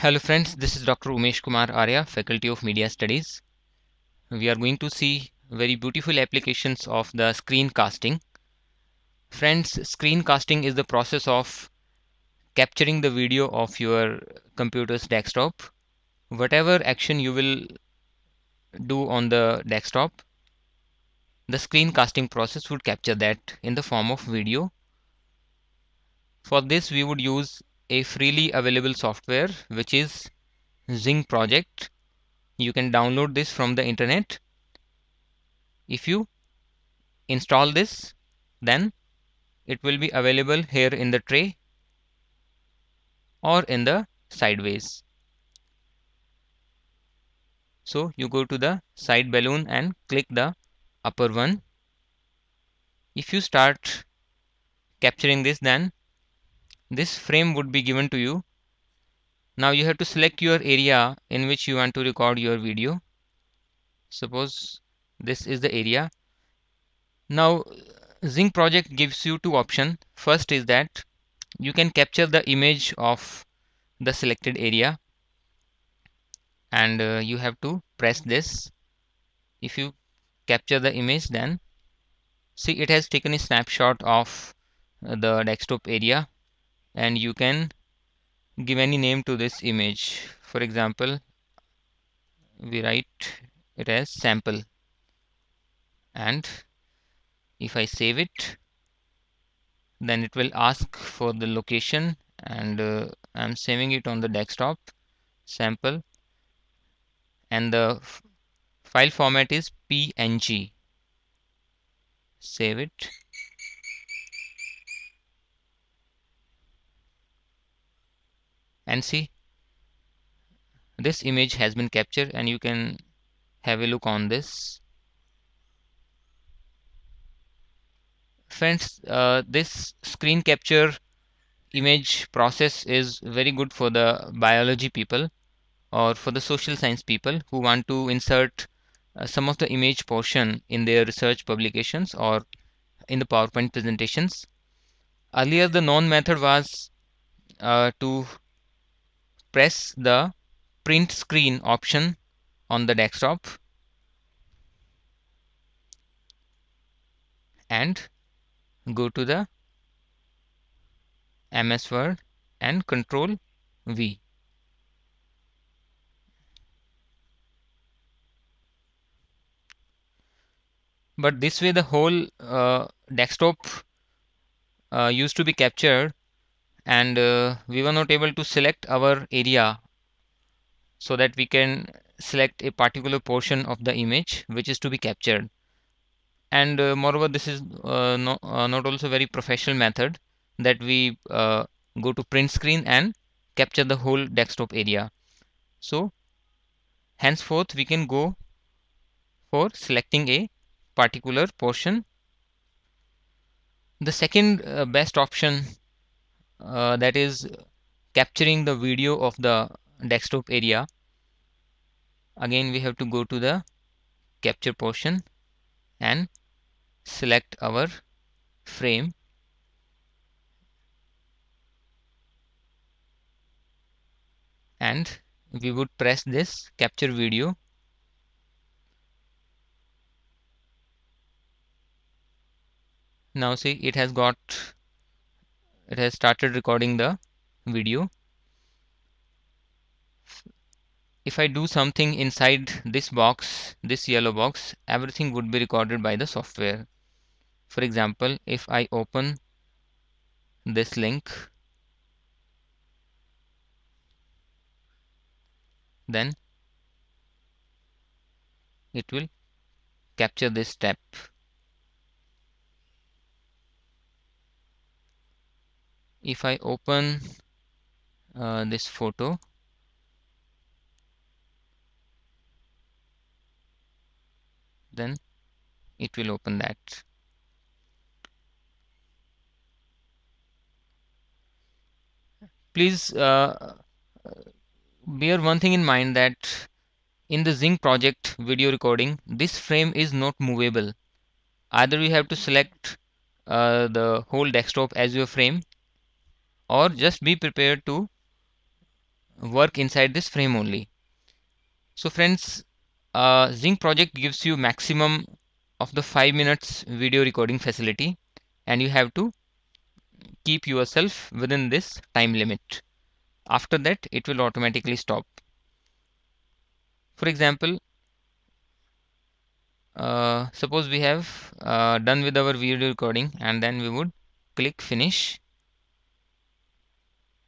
Hello friends, this is Dr. Umesh Kumar Arya, Faculty of Media Studies. We are going to see very beautiful applications of the screencasting. Friends, screencasting is the process of capturing the video of your computer's desktop. Whatever action you will do on the desktop, the screencasting process would capture that in the form of video. For this, we would use a freely available software which is Zing project. You can download this from the internet. If you install this then it will be available here in the tray or in the sideways. So you go to the side balloon and click the upper one. If you start capturing this then this frame would be given to you now you have to select your area in which you want to record your video suppose this is the area now Zinc project gives you two options first is that you can capture the image of the selected area and uh, you have to press this if you capture the image then see it has taken a snapshot of uh, the desktop area and you can give any name to this image for example we write it as sample and if I save it then it will ask for the location and uh, I'm saving it on the desktop sample and the file format is PNG save it and see this image has been captured and you can have a look on this friends uh, this screen capture image process is very good for the biology people or for the social science people who want to insert uh, some of the image portion in their research publications or in the PowerPoint presentations. Earlier the known method was uh, to press the print screen option on the desktop and go to the MS Word and control V. But this way the whole uh, desktop uh, used to be captured and uh, we were not able to select our area so that we can select a particular portion of the image which is to be captured and uh, moreover this is uh, no, uh, not also very professional method that we uh, go to print screen and capture the whole desktop area so henceforth we can go for selecting a particular portion the second uh, best option uh, that is capturing the video of the desktop area again we have to go to the capture portion and select our frame and we would press this capture video now see it has got it has started recording the video if I do something inside this box this yellow box everything would be recorded by the software for example if I open this link then it will capture this step if I open uh, this photo then it will open that please uh, uh bear one thing in mind that in the Zinc project video recording this frame is not movable either you have to select uh, the whole desktop as your frame or just be prepared to work inside this frame only so friends uh, zinc project gives you maximum of the 5 minutes video recording facility and you have to keep yourself within this time limit after that it will automatically stop for example uh, suppose we have uh, done with our video recording and then we would click finish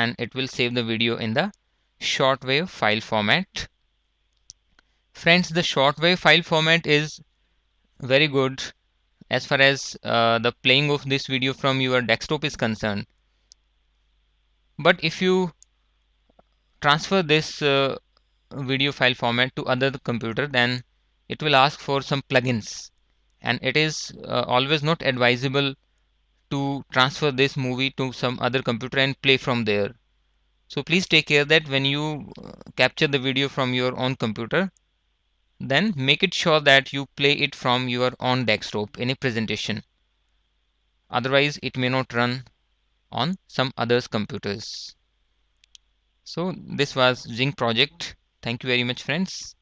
and it will save the video in the shortwave file format. Friends, the shortwave file format is very good as far as uh, the playing of this video from your desktop is concerned. But if you transfer this uh, video file format to other computer, then it will ask for some plugins and it is uh, always not advisable to transfer this movie to some other computer and play from there. So please take care that when you uh, capture the video from your own computer, then make it sure that you play it from your own desktop in a presentation. Otherwise, it may not run on some others computers. So this was Zing project. Thank you very much friends.